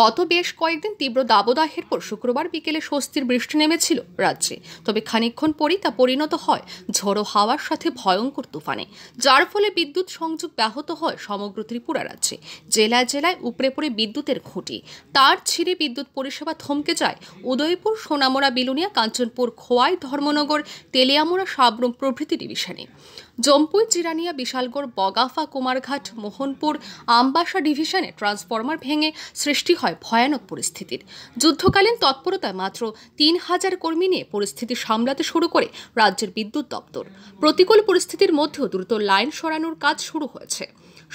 গত বেশ কয়েকদিন তীব্র দাবদাহের পর শুক্রবার বিকেলে স্বস্তির বৃষ্টি নেমেছিল রাজ্যে তবে খানিক্ষণ পরই তা পরিণত হয় ঝড়ো হাওয়ার সাথে ভয়ঙ্কর তুফানে যার ফলে বিদ্যুৎ সংযোগ ব্যাহত হয় সমগ্র ত্রিপুরা রাজ্যে জেলায় জেলায় উপড়ে পড়ে বিদ্যুতের খুঁটি তার ছিঁড়ে বিদ্যুৎ পরিষেবা থমকে যায় উদয়পুর সোনামোড়া বিলুনিয়া কাঞ্চনপুর খোয়াই ধর্মনগর তেলিয়ামোড়া সাবরুম প্রভৃতি ডিভিশনে জম্পুই চিরানিয়া বিশালগড় বগাফা কুমারঘাট মোহনপুর আমবাসা ডিভিশনে ট্রান্সফরমার ভেঙে সৃষ্টি হয় ভয়ানক পরিস্থিতির যুদ্ধকালীন তৎপরতায় মাত্র তিন হাজার কর্মী নিয়ে পরিস্থিতি সামলাতে শুরু করে রাজ্যের বিদ্যুৎ দপ্তর প্রতিকূল পরিস্থিতির মধ্যেও দ্রুত লাইন সরানোর কাজ শুরু হয়েছে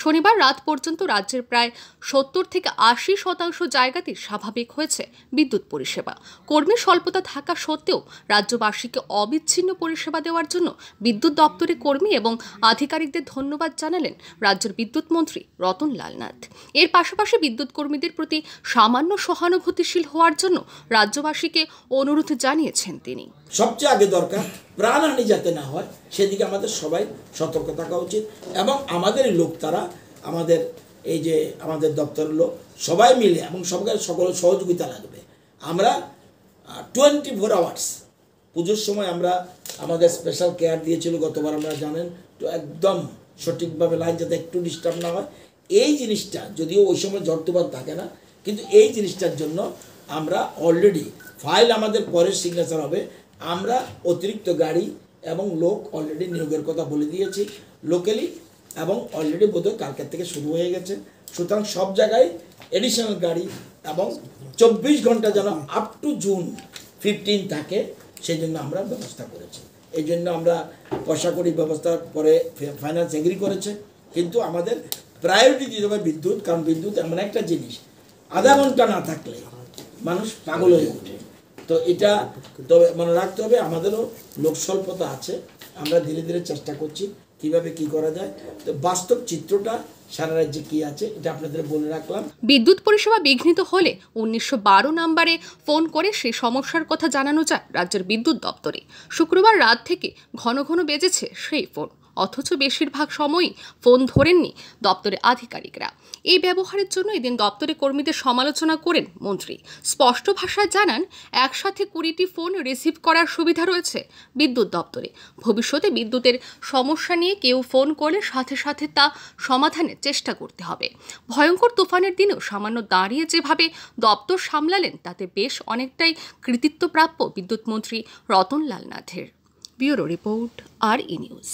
শনিবার রাত পর্যন্ত রাজ্যের প্রায় সত্তর থেকে আশি শতাংশ জায়গাতেই স্বাভাবিক হয়েছে বিদ্যুৎ পরিষেবা কর্মী স্বল্পতা থাকা সত্ত্বেও রাজ্যবাসীকে অবিচ্ছিন্ন পরিষেবা দেওয়ার জন্য বিদ্যুৎ দপ্তরে কর্মী এবং আধিকারিকদের ধন্যবাদ জানালেন রাজ্যের বিদ্যুৎ মন্ত্রী রতন নাথ এর পাশাপাশি বিদ্যুৎ কর্মীদের প্রতি সামান্য সহানুভূতিশীল হওয়ার জন্য রাজ্যবাসীকে অনুরোধ জানিয়েছেন তিনি সবচেয়ে আগে দরকার প্রাণহানি যাতে না হয় সেদিকে আমাদের সবাই সতর্ক থাকা উচিত এবং আমাদের লোক তারা আমাদের এই যে আমাদের দপ্তরের লোক সবাই মিলে এবং সবকে সকল সহযোগিতা লাগবে আমরা টোয়েন্টি ফোর আওয়ার্স পুজোর সময় আমরা আমাদের স্পেশাল কেয়ার দিয়েছিল গতবার আমরা জানেন তো একদম সঠিকভাবে লাইন যাতে একটু ডিস্টার্ব না হয় এই জিনিসটা যদিও ওই সময় জর্তুবাদ থাকে না কিন্তু এই জিনিসটার জন্য আমরা অলরেডি ফাইল আমাদের পরের সিগনেচার হবে আমরা অতিরিক্ত গাড়ি এবং লোক অলরেডি নিয়োগের কথা বলে দিয়েছি লোকালি এবং অলরেডি বোধহয় কালকের থেকে শুরু হয়ে গেছে সুতরাং সব জায়গায় এডিশনাল গাড়ি এবং চব্বিশ ঘন্টা যেন আপ টু জুন ফিফটিন থাকে সেই জন্য আমরা ব্যবস্থা করেছি এই জন্য আমরা পয়সাকড়ি ব্যবস্থা করে ফাইন্যান্স এগ্রি করেছে কিন্তু আমাদের প্রায়োরিটি দিতে হবে বিদ্যুৎ কারণ বিদ্যুৎ এমন একটা জিনিস আধা ঘন্টা না থাকলে মানুষ পাগল হয়ে ওঠে তো এটা তবে মনে রাখতে হবে আমাদেরও লোকসল্পতা আছে আমরা ধীরে ধীরে চেষ্টা করছি কিভাবে কি করা যায় তো বাস্তব চিত্রটা সারা রাজ্যে কি আছে এটা আপনাদের বলে রাখলাম বিদ্যুৎ পরিষেবা বিঘ্নিত হলে উনিশশো নাম্বারে ফোন করে সেই সমস্যার কথা জানানো যায় রাজ্যের বিদ্যুৎ দপ্তরে শুক্রবার রাত থেকে ঘন ঘন বেজেছে সেই ফোন অথচ বেশিরভাগ সময়ই ফোন ধরেননি দপ্তরে আধিকারিকরা এই ব্যবহারের জন্য এদিন দপ্তরে কর্মীদের সমালোচনা করেন মন্ত্রী স্পষ্ট ভাষায় জানান একসাথে কুড়িটি ফোন রিসিভ করার সুবিধা রয়েছে বিদ্যুৎ দপ্তরে ভবিষ্যতে বিদ্যুতের সমস্যা নিয়ে কেউ ফোন করলে সাথে সাথে তা সমাধানের চেষ্টা করতে হবে ভয়ঙ্কর তুফানের দিনেও সামান্য দাঁড়িয়ে যেভাবে দপ্তর সামলালেন তাতে বেশ অনেকটাই কৃতিত্বপ্রাপ্য বিদ্যুৎ মন্ত্রী রতনলাল নাথের ব্যুরো রিপোর্ট আর ই নিউজ